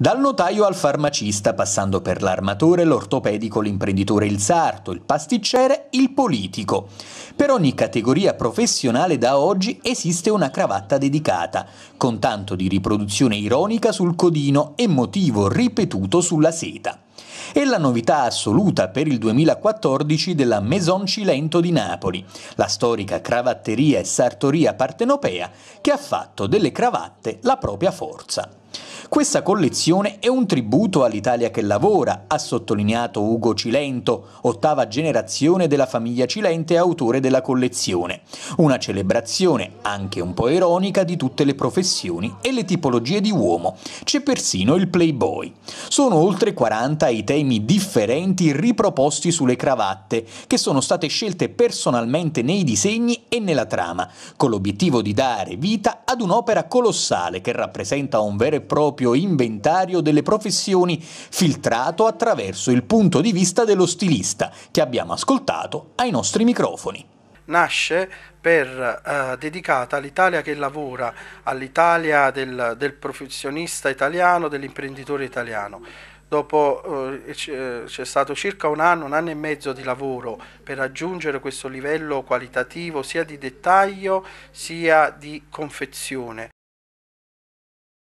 Dal notaio al farmacista, passando per l'armatore, l'ortopedico, l'imprenditore, il sarto, il pasticcere, il politico. Per ogni categoria professionale da oggi esiste una cravatta dedicata, con tanto di riproduzione ironica sul codino e motivo ripetuto sulla seta. E la novità assoluta per il 2014 della Maison Cilento di Napoli, la storica cravatteria e sartoria partenopea che ha fatto delle cravatte la propria forza. Questa collezione è un tributo all'Italia che lavora, ha sottolineato Ugo Cilento, ottava generazione della famiglia Cilente autore della collezione. Una celebrazione, anche un po' ironica, di tutte le professioni e le tipologie di uomo. C'è persino il playboy. Sono oltre 40 i temi differenti riproposti sulle cravatte, che sono state scelte personalmente nei disegni e nella trama, con l'obiettivo di dare vita ad un'opera colossale che rappresenta un vero e proprio proprio inventario delle professioni filtrato attraverso il punto di vista dello stilista che abbiamo ascoltato ai nostri microfoni. Nasce per, eh, dedicata all'Italia che lavora, all'Italia del, del professionista italiano, dell'imprenditore italiano dopo eh, eh c'è stato circa un anno, un anno e mezzo di lavoro per raggiungere questo livello qualitativo sia di dettaglio sia di confezione